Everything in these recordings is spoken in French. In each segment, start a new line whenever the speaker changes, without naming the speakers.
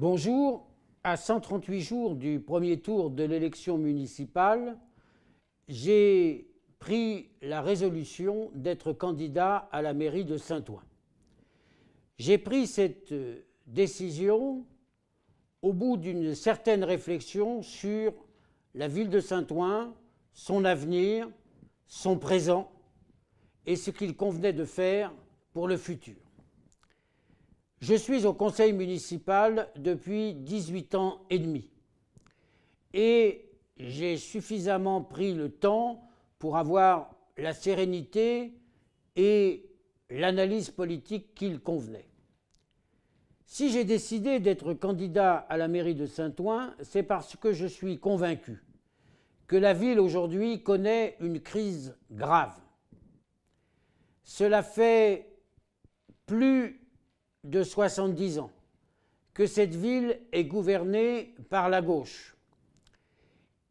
Bonjour. À 138 jours du premier tour de l'élection municipale, j'ai pris la résolution d'être candidat à la mairie de Saint-Ouen. J'ai pris cette décision au bout d'une certaine réflexion sur la ville de Saint-Ouen, son avenir, son présent et ce qu'il convenait de faire pour le futur. Je suis au conseil municipal depuis 18 ans et demi. Et j'ai suffisamment pris le temps pour avoir la sérénité et l'analyse politique qu'il convenait. Si j'ai décidé d'être candidat à la mairie de Saint-Ouen, c'est parce que je suis convaincu que la ville aujourd'hui connaît une crise grave. Cela fait plus de 70 ans, que cette ville est gouvernée par la gauche,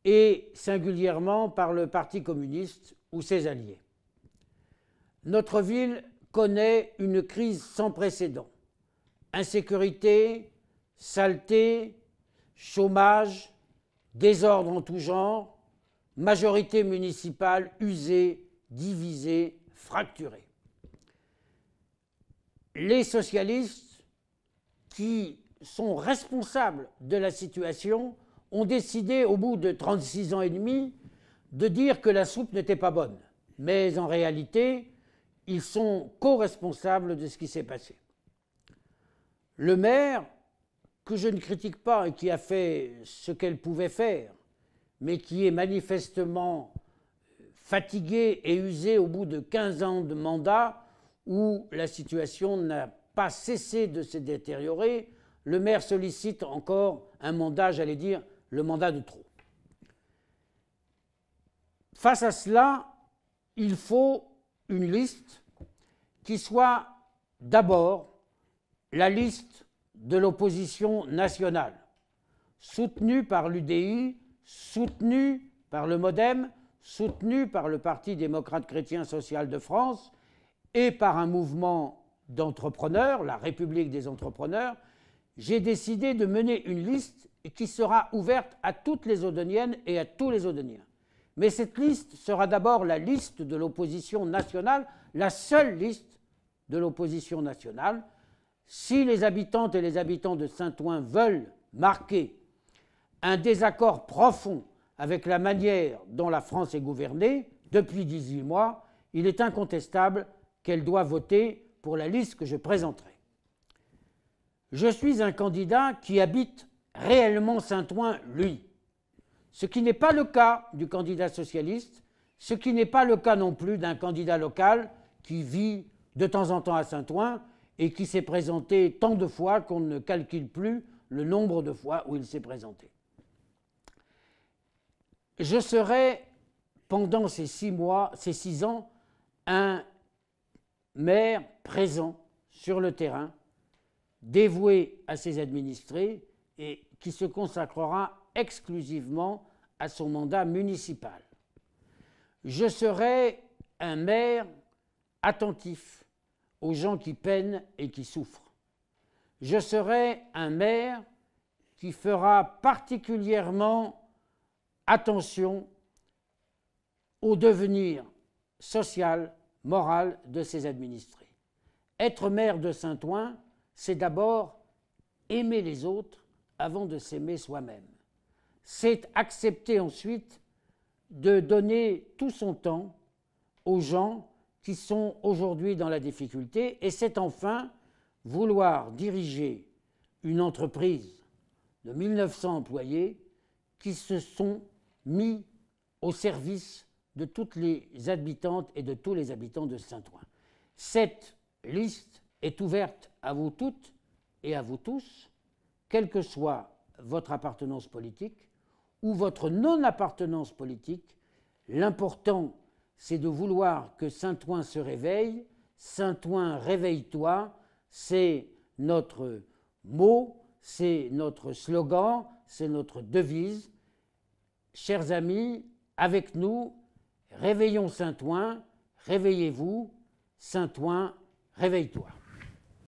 et singulièrement par le Parti communiste ou ses alliés. Notre ville connaît une crise sans précédent. Insécurité, saleté, chômage, désordre en tout genre, majorité municipale usée, divisée, fracturée les socialistes qui sont responsables de la situation ont décidé, au bout de 36 ans et demi, de dire que la soupe n'était pas bonne. Mais en réalité, ils sont co-responsables de ce qui s'est passé. Le maire, que je ne critique pas et qui a fait ce qu'elle pouvait faire, mais qui est manifestement fatigué et usé au bout de 15 ans de mandat, où la situation n'a pas cessé de se détériorer, le maire sollicite encore un mandat, j'allais dire, le mandat de trop. Face à cela, il faut une liste qui soit d'abord la liste de l'opposition nationale, soutenue par l'UDI, soutenue par le MoDem, soutenue par le Parti démocrate chrétien social de France, et par un mouvement d'entrepreneurs, la République des entrepreneurs, j'ai décidé de mener une liste qui sera ouverte à toutes les Odoniennes et à tous les Odoniens. Mais cette liste sera d'abord la liste de l'opposition nationale, la seule liste de l'opposition nationale. Si les habitantes et les habitants de Saint-Ouen veulent marquer un désaccord profond avec la manière dont la France est gouvernée depuis 18 mois, il est incontestable qu'elle doit voter pour la liste que je présenterai. Je suis un candidat qui habite réellement Saint-Ouen, lui. Ce qui n'est pas le cas du candidat socialiste, ce qui n'est pas le cas non plus d'un candidat local qui vit de temps en temps à Saint-Ouen et qui s'est présenté tant de fois qu'on ne calcule plus le nombre de fois où il s'est présenté. Je serai pendant ces six mois, ces six ans, un maire présent sur le terrain, dévoué à ses administrés et qui se consacrera exclusivement à son mandat municipal. Je serai un maire attentif aux gens qui peinent et qui souffrent. Je serai un maire qui fera particulièrement attention au devenir social morale de ses administrés. Être maire de Saint-Ouen, c'est d'abord aimer les autres avant de s'aimer soi-même. C'est accepter ensuite de donner tout son temps aux gens qui sont aujourd'hui dans la difficulté et c'est enfin vouloir diriger une entreprise de 1900 employés qui se sont mis au service de toutes les habitantes et de tous les habitants de Saint-Ouen. Cette liste est ouverte à vous toutes et à vous tous, quelle que soit votre appartenance politique ou votre non-appartenance politique. L'important, c'est de vouloir que Saint-Ouen se réveille. Saint-Ouen, réveille-toi, c'est notre mot, c'est notre slogan, c'est notre devise. Chers amis, avec nous, Réveillons Saint-Ouen, réveillez-vous, Saint-Ouen, réveille-toi.